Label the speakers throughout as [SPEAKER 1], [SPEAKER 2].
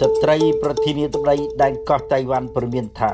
[SPEAKER 1] ស្ត្រីប្រធានាធិបតីដែនកោះតៃវ៉ាន់ព្រមានថា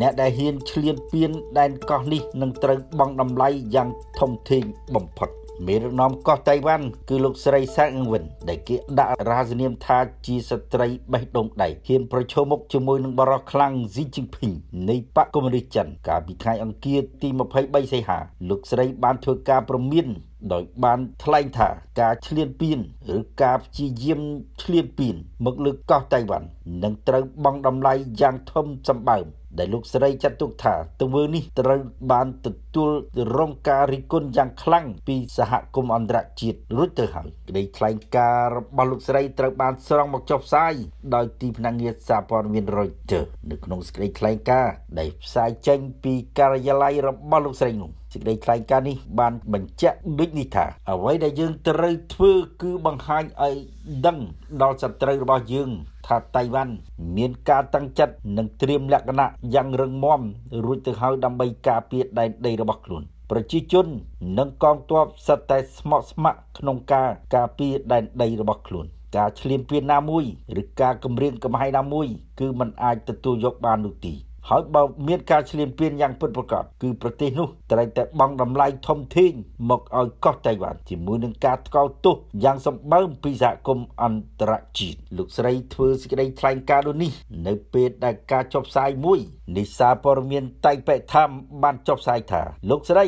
[SPEAKER 1] អ្នកដែលហ៊ានឈ្លានពានដែនកោះនេះនឹងត្រូវបង់តម្លៃយ៉ាងធំធេងបំផុតមេរនាំកោះតៃវ៉ាន់គឺលោកស្រីសាក់អង្វិន ដែលគេដាក់រាសនាមថាជាស្ត្រីបេះដូងដៃហ៊ានប្រឈមមុខជាមួយនឹងបរិសខ្លាំងស៊ីជីងភីងនៃបកកុម្មុយនីសចិនកាលពីថ្ងៃអង្គារទី23សីហាលោកស្រីបានធ្វើការប្រមានដោយបានថ្លែងថា ការឈ្លានពានឬការព្យាយាមឈ្លានពានមកលើកោះតៃវ៉ាន់នឹងត្រូវបង់តម្លៃយ៉ាងធំសម្បើមដែលលោកស្រីចាត់ទុកថាទង្វើនេះត្រូវបានទទួលរងការរិះគន់យ៉ាងខ្លាំងពីសហគមន៍អន្តរជាតិរួចទៅហើយក្តីថ្លែងការណ៍របស់លោកស្រីត្រូវបានស្រង់មកចុះផ្សាយដោយទីភ្នាក់ងារសារព័ត៌មាន Reuters នៅក្នុងសេចក្តីថ្លែងការណ៍ដែលផ្សាយចេញពីការិយាល័យរបស់លោកស្រីនោះសេចក្តីថ្លែងការណ៍នេះបានបញ្ជាក់ដូចនេះថាអ្វីដែលយើងត្រូវធ្វើគឺបង្ហាញឲ្យដឹងដល់សត្រូវរបស់យើងថាតៃវ៉ាន់មានការតាំងចិត្តនិងត្រៀមលក្ខណៈយ៉ាងរឹងមាំរួចទៅហើយដើម្បីការពារដែនដីរបស់ខ្លួនប្រជាជននិងកងទ័ពសិតតែស្មោះស្ម័គ្រក្នុងការការពារដែនដីរបស់ខ្លួនការឈ្លានពានណាមួយឬការគម្រាមកំហែងណាមួយ គឺมันអាចទទួលយកបាននោះទេហើយបើមានការឈ្លានពានយ៉ាងពិតប្រាកដគឺប្រទេសនោះត្រូវតែបង់តម្លៃធំធេងមកឲ្យកោះតៃវ៉ាន់ជាមួយនឹងការថ្កោលទោសយ៉ាងសម្បើមពីសហគមន៍អន្តរជាតិលោកស្រីធ្វើសេចក្តីថ្លែងការណ៍ដូចនេះនៅពេលដែលការចុះផ្សាយមួយនិសាព័រមានតៃបេថាមបានចុះផ្សាយថា លោកស្រី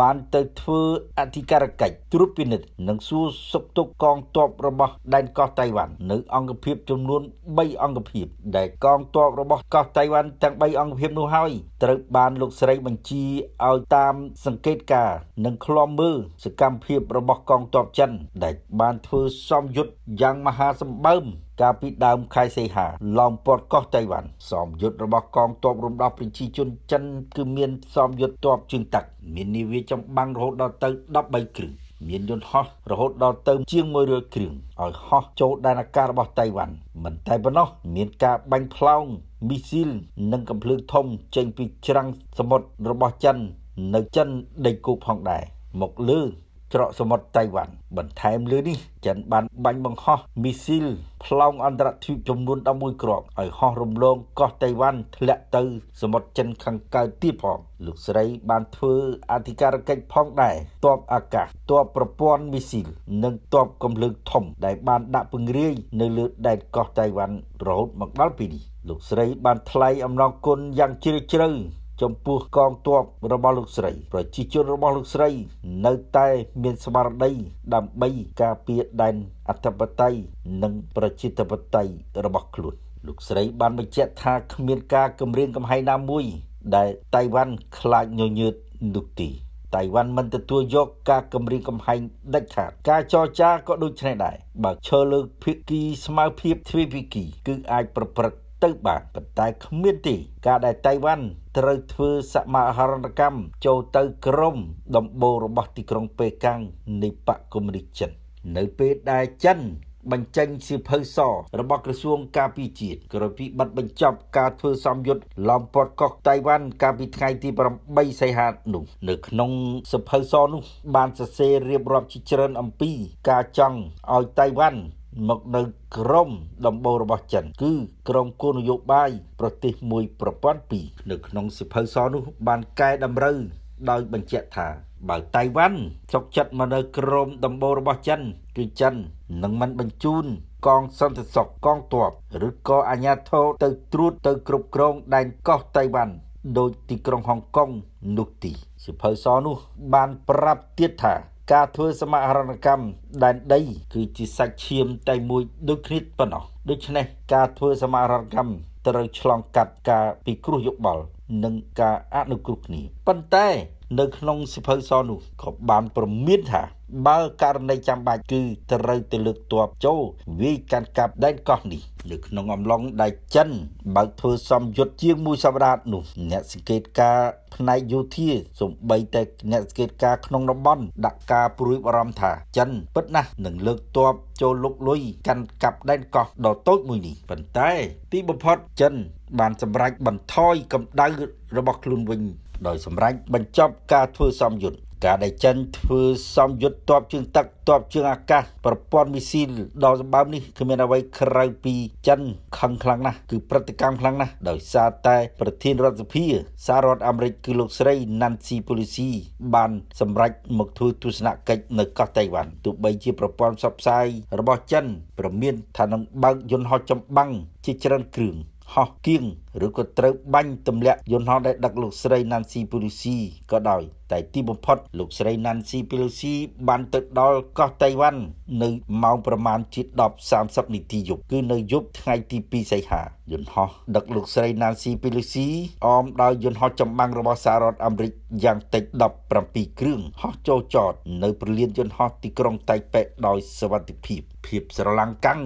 [SPEAKER 1] បានទៅធ្វើអធិការកិច្ចត្រួតពិនិត្យនិងសួរសុខទុក្ខកងទ័ពរបស់ដែនកោះតៃវ៉ាន់នៅអង្គភាពចំនួន3អង្គភាពដែលកងទ័ពរបស់កោះតៃវ៉ាន់ទាំង3អង្គភាពនោះហើយត្រូវបានលោកស្រីបញ្ជាឲ្យតាមសង្កេតការ និងឃ្លាំមើលសកម្មភាពរបស់កងទ័ពចិនដែលបានធ្វើសំយុទ្ធយ៉ាងមហាសម្បើមកាលពីដើមខែសីហាឡោមព័ទ្ធកោះតៃវ៉ាន់សមយុទ្ធរបស់កងទ័ពរំដោះប្រជាជនចិនគឺមានសមយុទ្ធទ័ពជើងទឹកមាននាវាចម្បាំងរហូតដល់ទៅ13គ្រឿងមានយន្តហោះរហូតដល់ទៅ ជាង100គ្រឿងឲ្យហោះចូលដែនអាកាសរបស់តៃវ៉ាន់មិនតែប៉ុណ្ណោះមានការបាញ់ផ្លោងមីស៊ីលនិង កំភ្លើងធំចេញពីច្រាំងសមុទ្ររបស់ចិន នៅចិនដីគោកផងដែរមកលើច្រកសមុទ្រតៃវ៉ាន់បន្ថែមលើនេះចិនបានបាញ់បង្ហោះមីស៊ីលផ្លោងអន្តរជាតិចំនួន11គ្រាប់ឲ្យហោះរំលងកោះតៃវ៉ាន់ធ្លាក់ទៅសមុទ្រចិនខាងកើតទៀតផងលោកស្រីបានធ្វើអធិការកិច្ចផងដែរតបអាកាសតបប្រព័ន្ធមីស៊ីលនិងតបកម្លាំងធំ ដែលបានដាក់ពង្រាយនៅលើដែនកោះតៃវ៉ាន់រហូតមកដល់ពេលនេះលោកស្រីបានថ្លែងអំណរគុណយ៉ាងជ្រាលជ្រៅចំពោះកងទ័ពរបស់លោកស្រី ប្រជាជនរបស់លោកស្រី នៅតែមានស្មារតីដើម្បីការពារដែនអធិបតេយ្យនិង ប្រជាធិបតេយ្យរបស់ខ្លួនលោកស្រី បានបញ្ជាក់ថាគ្មានការគម្រាមកំហែងណាមួយ ដែលតៃវ៉ាន់ខ្លាចញញើតនោះទេតៃវ៉ាន់មិនទទួលយកការគម្រាមកំហែងដាច់ខាតការចរចាក៏ដូចនេះដែរបើឈើលើភាគីស្មើភាពទ្វេភាគី គឺអាចប្រព្រឹត្តទៅបានប៉ុន្តែគ្មានទីការដែលតៃវ៉ាន់ត្រូវធ្វើសមហរណកម្មចូលទៅក្រមដំបូងរបស់ទីក្រុងប៉េកាំងនៃបកកុម្មុយនីសចិននៅពេលដែលចិនបញ្ចេញសៀវភៅសរបស់ក្រសួងការពារជាតិក្រោយពីបិទបញ្ចប់ការធ្វើសម្យុទ្ធឡំពាត់កោះតៃវ៉ាន់កាលពីថ្ងៃទី8សីហានោះ នៅក្នុងសៀវភៅសនោះ បានសរសេររៀបរាប់ជាច្រើនអំពី ការចង់ឲ្យតៃវ៉ាន់មកនៅក្រមដំបូងរបស់ចិន គឺក្រមគោលនយោបាយប្រទេសមួយប្រព័ន្ធ2នៅក្នុងសិភៅសនោះ បានកែតម្រូវដោយបញ្ជាក់ថាបើតៃវ៉ាន់ចុកចិត្តមកនៅ ក្រមដំបូងរបស់ចិនគឺចិននឹងមិនបញ្ជូនកងសន្តិសុខកងទ័ពឬក៏អាជ្ញាធរទៅត្រួតទៅគ្រប់គ្រងដែនកោះតៃវ៉ាន់ដោយទីក្រុងហុងកុងនោះទីសិភៅសនោះ បានប្រាប់ទៀតថាការធ្វើសមរណកម្មដែនដី គឺជាសាច់ឈាមតែមួយដូចគ្នាប៉ុណ្ណោះដូច្នេះការធ្វើសមរណកម្មត្រូវឆ្លងកាត់ការពិគ្រោះយោបល់ និងការអនុគ្រោះគ្នាប៉ុន្តែនៅក្នុងសិភៅសនោះក៏បានប្រមានថាបើករណីចាំបាច់គឺ ត្រូវទៅលើកទ័ពចូលវាយកាន់កាប់ដែនកោះនេះនៅក្នុងអំឡុងដែលចិន បើកធ្វើសម្យុទ្ធជាងមួយសប្តាហ៍នោះអ្នកសង្កេតការផ្នែកយោធាសម្បីតែអ្នកសង្កេតការក្នុងតំបន់ដាក់ការព្រួយបារម្ភថា ចិន ពិតណាស់នឹងលើកទ័ពចូលលុកលុយកាន់កាប់ដែនកោះដ៏តូចមួយនេះប៉ុន្តែ ទីបំផុតចិន បានសម្រេចបន្ថយកម្ដៅរបស់ខ្លួនវិញដោយសម្រេចបញ្ចប់ការធ្វើសម្យុទ្ធការដែលចិនធ្វើសំយុទ្ធតបជើងទឹកតបជើងអាកាស ប្រព័ន្ធមីស៊ីលដល់សម្បើមនេះគ្មានអ្វីក្រៅពីចិនខឹងខ្លាំងណាស់គឺប្រតិកម្មខ្លាំងណាស់ដោយសារតែ ប្រធានរដ្ឋសភាសហរដ្ឋអាមេរិកគឺលោកស្រី Nancy Pelosi បានសម្រេចមកធ្វើទស្សនកិច្ចនៅកោះតៃវ៉ាន់ទោះបីជាប្រព័ន្ធផ្សព្វផ្សាយរបស់ចិនប្រមានថានឹងបើកយន្តហោះចម្បាំងជាច្រើនគ្រឿងហោះគៀងឬក៏ត្រូវបាញ់ទម្លាក់យន្តហោះដែលដឹកលោកស្រី Nancy Pelosi ក៏ដោយតែទីបំផុត លោកស្រី Nancy Pelosi បានទៅដល់កោះតៃវ៉ាន់នៅម៉ោងប្រមាណជា10:30នាទីយប់គឺនៅយប់ថ្ងៃទី2សីហាយន្តហោះដឹកលោកស្រី Nancy Pelosi អមដោយយន្តហោះចម្បាំងរបស់សហរដ្ឋអាមេរិកយ៉ាងតិច17គ្រឿងហោះចូលចតនៅព្រលានយន្តហោះទីក្រុងតៃប៉េដោយសวัสดิភាពភាពស្រឡាំងកាំង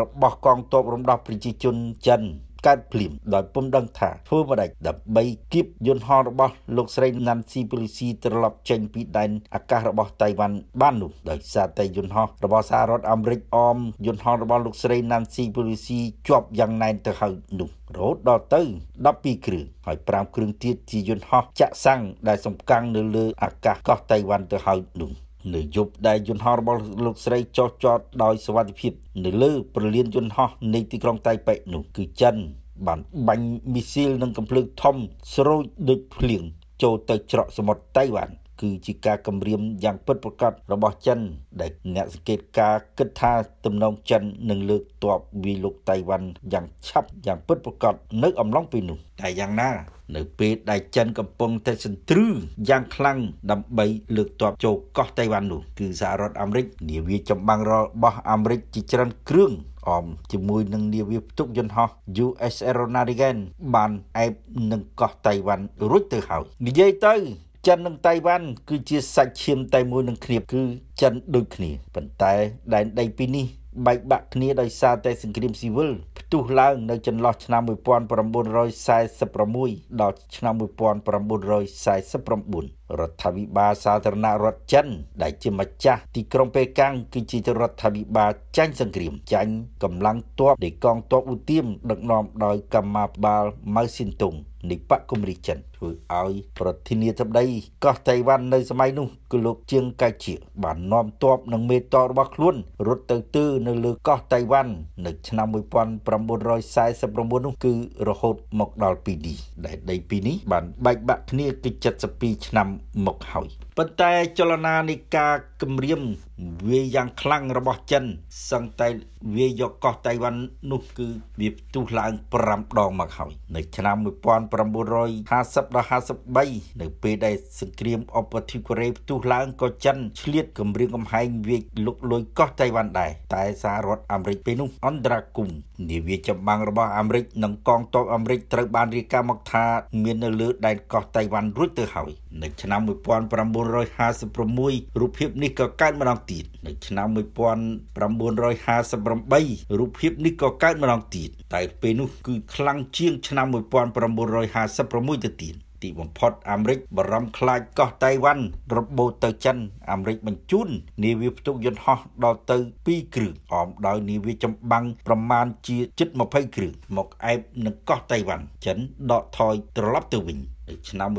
[SPEAKER 1] របស់កងទ័ពរំដោះប្រជាជនចិនកើតភ្លាមដោយពុំដឹងថាធ្វើម្តេចដើម្បីគៀបយន្តហោះរបស់លោកស្រីណាន់ស៊ីពូលីស៊ីត្រឡប់ចេញពីដែនអាកាសរបស់តៃវ៉ាន់បាននោះដោយសារតែយន្តហោះរបស់សហរដ្ឋអាមេរិកអមយន្តហោះរបស់លោកស្រីណាន់ស៊ីពូលីស៊ីជាប់យ៉ាងណែនទៅហើយនោះរហូតដល់ទៅ12គ្រឿងហើយ5គ្រឿងទៀតជាយន្តហោះចាក់សាំងដែលសំកាំងនៅលើអាកាសកោះតៃវ៉ាន់ទៅហើយនោះនៅយប់ដែលយន្តហោះរបស់លោកស្រីចុះចតដោយសវត្ថិភាពនៅលើប្រលានយន្តហោះនៃទីក្រុងតៃប៉េនោះគឺចិនបានបាញ់មីស៊ីលនិងកំភ្លើងធំស្រូចដូចភ្លៀងចូលទៅច្រកសមុទ្រតៃវ៉ាន់គឺជាការគម្រាមយ៉ាងពិតប្រាកដរបស់ចិនដែលអ្នកសង្កេតការគិតថាទំនងចិននឹងលើកទ័ពវាយលុកតៃវ៉ាន់យ៉ាងឆាប់យ៉ាងពិតប្រាកដនៅអំឡុងពេលនោះតែយ៉ាងណានៅពេលដែលចិនកំពុងតែសន្ទ្រឹងយ៉ាងខ្លាំងដើម្បីលើកទ័ពចូលកោះតៃវ៉ាន់នោះ គឺសហរដ្ឋអាមេរិក នាវាចម្បាំងរបស់អាមេរិកជាច្រើនគ្រឿងអមជាមួយនឹងនាវាផ្ទុកយន្តហោះ US Ronald Reagan បានអែបនឹងកោះតៃវ៉ាន់រួចទៅហើយនិយាយទៅចិននិងតៃវ៉ាន់គឺជាសាច់ឈាមតែមួយនឹងគ្នាគឺចិនដូចគ្នាប៉ុន្តែ ដែនដីពីរនេះបែកបាក់គ្នាដោយសារតែសង្គ្រាមស៊ីវិលផ្ទុះឡើងនៅចន្លោះឆ្នាំ1946ដល់ឆ្នាំ1949រដ្ឋាភិបាលសាធារណរដ្ឋចិន ដែលជាម្ចាស់ទីក្រុងប៉េកាំងគឺជារដ្ឋាភិបាលចាញ់សង្គ្រាមចាញ់កម្លាំងទ័ពនៃកងទ័ពឧទាមដឹកនាំដោយកម្មាបាលម៉ៅស៊ីនតុងនៃបកគំរិចិនធ្វើឲ្យប្រធានាធិបតីកោះតៃវ៉ាន់នៅសម័យនោះគឺលោកជាងកៃជាបាននាំទ័ពនឹងមេតរបស់ខ្លួនរត់ទៅទើនៅលើកោះតៃវ៉ាន់នៅឆ្នាំ1949នោះគឺរហូត មកដល់ពេលនេះដែលដីពីរនេះបានបែកបាក់គ្នាគឺ72ឆ្នាំមកហើយប៉ុន្តែចលនានៃការគម្រាម វាយយ៉ាងខ្លាំងរបស់ចិនសឹងតែវាយកកោះតៃវ៉ាន់នោះគឺវាផ្ទុះឡើង5ដងមកហើយនៅ ឆ្នាំ1950ដល់53នៅពេលដែលសង្គ្រាមអបធីកូរ៉េផ្ទុះឡើងក៏ចិនឆ្លៀតគម្រាមកំហែងវាយលុកលុយកោះតៃវ៉ាន់ដែរតែសាររដ្ឋអាមេរិកពេលនោះអន្តរាគមនាវាចម្បាំងរបស់អាមេរិកនិងកងទ័ពអាមេរិកត្រូវបានរាយការណ៍មកថាមាននៅលើដែនកោះតៃវ៉ាន់រួចទៅហើយនៅឆ្នាំ1956រូបភាពនេះក៏កើតម្ដងទៀតនៅឆ្នាំ1958រូបភាពនេះក៏កើតម្ដងទៀតតែពេលនោះគឺខ្លាំងជាងឆ្នាំ1956ទៅទៀតទីបំផុតអាមេរិកបារម្ភខ្លាចកោះតៃវ៉ាន់របូតទៅចិន អាមេរិកបញ្ជូននាវាផ្ទុកយន្តហោះដល់ទៅ2គ្រឿងអមដោយនាវាចម្បាំងប្រមាណជាជិត20គ្រឿងមកអែបនឹងកោះតៃវ៉ាន់ចិនដកថយត្រឡប់ទៅវិញឆ្នាំ1996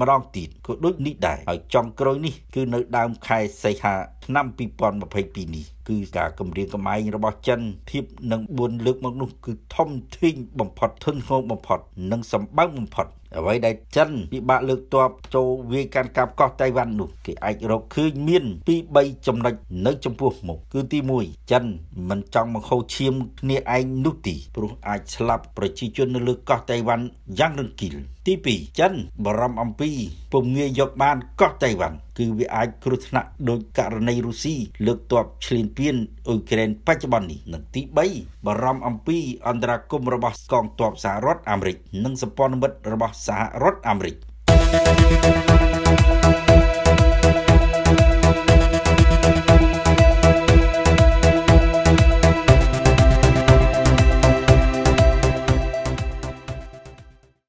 [SPEAKER 1] ម្ដងទៀតក៏ដូចនេះដែរហើយចុងក្រោយនេះគឺនៅដើមខែសីហាឆ្នាំ2022នេះគឺការគម្រាមកំហែងរបស់ចិនធៀបនឹង4លើកមកនោះគឺធំធេងបំផុតធនធានបំផុតនិងសម្បើមបំផុតអ្វីដែលចិនពិបាកលើកទ័ពចូលវាយកាន់កាប់កោះតៃវ៉ាន់នោះ គេអាចរកឃើញមានពី3ចំណុចនៅចំពោះមុខគឺទី1ចិនមិនចង់បង្ហូរឈាមគ្នាឯងនោះទីព្រោះអាចស្លាប់ប្រជាជននៅលើកោះតៃវ៉ាន់យ៉ាងរង្គាលទី2ចិនបារម្ភអំពីពំងាយយកបាន កោះតៃវ៉ាន់គឺវាអាចគ្រោះថ្នាក់ដោយករណីរុស្ស៊ីលើកទ័ពឈ្លានពានអ៊ុយក្រែនបច្ចុប្បន្ននេះនិងទី3បារម្ភអំពីអន្តរាគមរបស់កងទ័ពសហរដ្ឋអាមេរិក និងសម្ព័ន្ធមិត្តរបស់សហរដ្ឋអាមេរិក